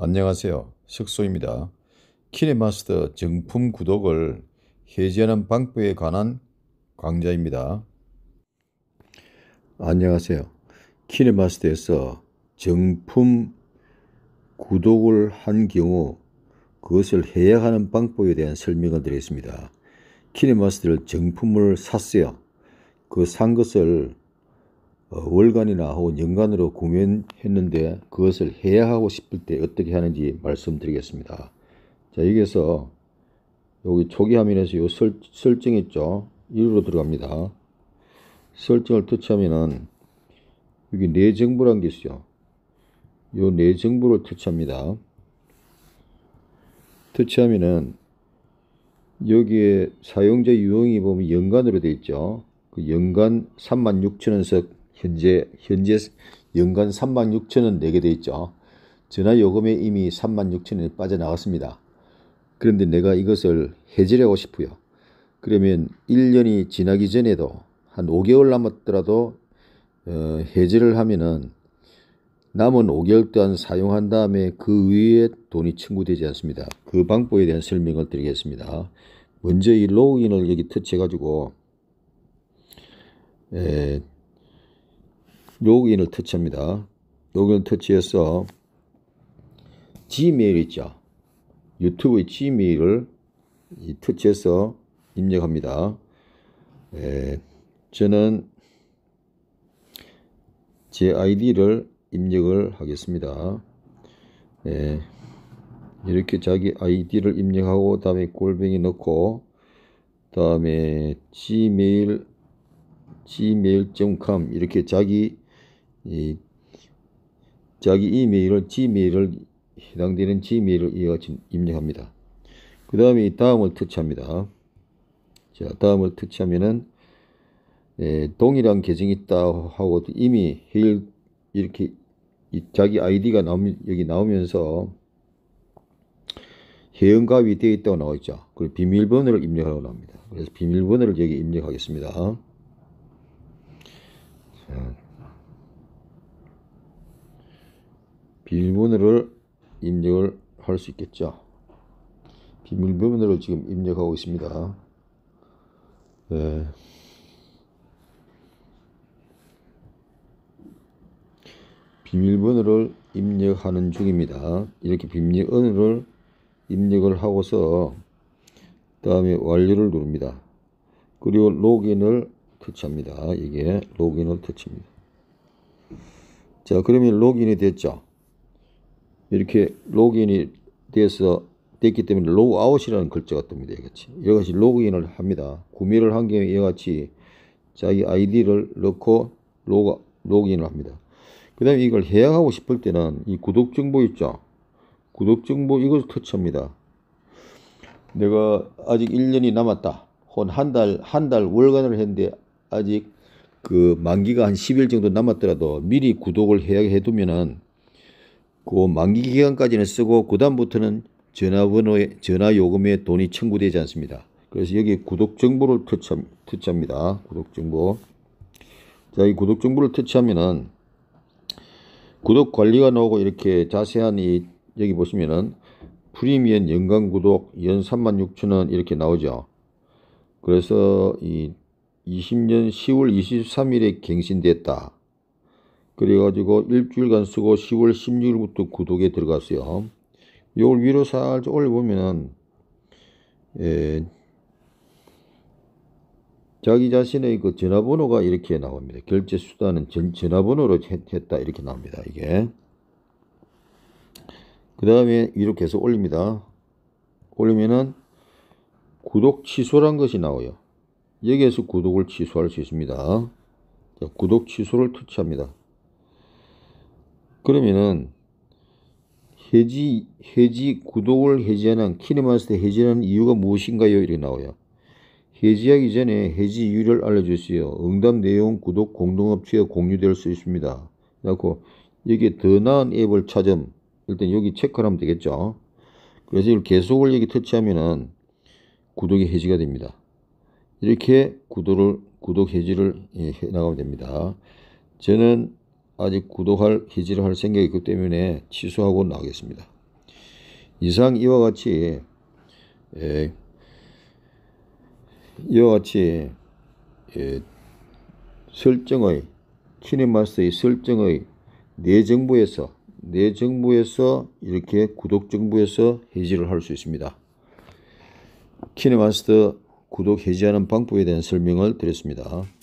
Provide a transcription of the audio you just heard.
안녕하세요. 식소입니다. 키네마스터 정품 구독을 해제하는 방법에 관한 강좌입니다. 안녕하세요. 키네마스터에서 정품 구독을 한 경우 그것을 해야하는 방법에 대한 설명을 드리겠습니다. 키네마스터를 정품을 샀어요. 그 산 것을 어, 월간이나 혹은 연간으로 구매했는데 그것을 해야 하고 싶을 때 어떻게 하는지 말씀드리겠습니다. 자, 여기에서 여기 초기 화면에서 요 설, 설정 있죠? 1로 들어갑니다. 설정을 터치하면은 여기 내정보란 네 게 있어요. 요 내정보를 네 터치합니다. 터치하면은 여기에 사용자 유형이 보면 연간으로 되어 있죠. 그 연간 36,000원씩 현재 현재 연간 3 6 0 0 0원 내게 돼 있죠. 전화 요금에 이미 3 6 0 0 0 원이 빠져나갔습니다. 그런데 내가 이것을 해제를 하고 싶고요. 그러면 1년이 지나기 전에도 한 5개월 남았더라도 어, 해제를 하면은 남은 5개월 동안 사용한 다음에 그 위에 돈이 청구되지 않습니다. 그 방법에 대한 설명을 드리겠습니다. 먼저 이 로그인을 여기 터치해가지고 에, 로그인을 터치합니다. 로그인 터치해서 Gmail 있죠. 유튜브의 Gmail을 터치해서 입력합니다. 에, 예, 저는 제 아이디를 입력을 하겠습니다. 에, 예, 이렇게 자기 아이디를 입력하고 다음에 골뱅이 넣고 다음에 gmail gmail.com 이렇게 자기 이 자기 이메일을 지메일을 해당되는 지메일을 이와 입력합니다. 그 다음에 다음을 터치합니다. 자, 다음을 터치하면은 예, 동일한 계정이 있다 하고 이미 해일 이렇게 자기 아이디가 나오, 여기 나오면서 회원가입이 되어 있다고 나와 있죠. 그리고 비밀번호를 입력하라고 나옵니다. 그래서 비밀번호를 여기 입력하겠습니다. 자. 비밀번호를 입력을 할 수 있겠죠. 비밀번호를 지금 입력하고 있습니다. 네. 비밀번호를 입력하는 중입니다. 이렇게 비밀번호를 입력을 하고서 다음에 완료를 누릅니다. 그리고 로그인을 터치합니다. 이게 로그인을 터치입니다. 자 그러면 로그인이 됐죠. 이렇게 로그인이 돼서 됐기 때문에 로그아웃이라는 글자가 뜹니다. 이같이 이것이 로그인을 합니다. 구매를 한 경우에 이같이 자기 아이디를 넣고 로그, 로그인을 합니다. 그 다음에 이걸 해약하고 싶을 때는 이 구독정보 있죠? 구독정보 이것을 터치합니다. 내가 아직 1년이 남았다. 혹은 한 달, 한 달 월간을 했는데 아직 그 만기가 한 10일 정도 남았더라도 미리 구독을 해약해두면은 그 만기 기간까지는 쓰고 그다음부터는 전화번호에 전화 요금에 돈이 청구되지 않습니다. 그래서 여기 구독 정보를 터치함, 터치합니다. 구독 정보. 자, 이 구독 정보를 터치하면은 구독 관리가 나오고 이렇게 자세한 이 여기 보시면은 프리미엄 연간 구독 연 36,000원 이렇게 나오죠. 그래서 이 20년 10월 23일에 갱신됐다. 그래가지고 일주일간 쓰고 10월 16일부터 구독에 들어갔어요. 요걸 위로 살짝 올려보면 예, 자기 자신의 그 전화번호가 이렇게 나옵니다. 결제 수단은 전, 화번호로 했, 다 이렇게 나옵니다. 이게 그 다음에 이렇게 해서 올립니다. 올리면은 구독 취소란 것이 나와요. 여기에서 구독을 취소할 수 있습니다. 구독 취소를 터치합니다. 그러면은 해지 해지 구독을 해지하는 키네마스터 해지하는 이유가 무엇인가요? 이렇게 나와요. 해지하기 전에 해지 이유를 알려주세요. 응답 내용 구독 공동업체에 공유될 수 있습니다. 그래고 여기 더 나은 앱을 찾음 일단 여기 체크하면 를 되겠죠. 그래서 이걸 계속을 여기 터치하면은 구독이 해지가 됩니다. 이렇게 구독을 구독 해지를 예, 해 나가면 됩니다. 저는 아직 구독할 해지를 할 생각이 있기 때문에 취소하고 나가겠습니다. 이상 이와 같이 예, 이와 같이 예, 설정의 키네마스의 설정의 내정부에서 내정부에서 이렇게 구독정부에서 해지를 할 수 있습니다. 키네마스터 구독 해지하는 방법에 대한 설명을 드렸습니다.